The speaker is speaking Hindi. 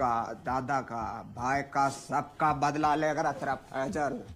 का दादा का भाई का सबका बदला लेकर अतरा फैजर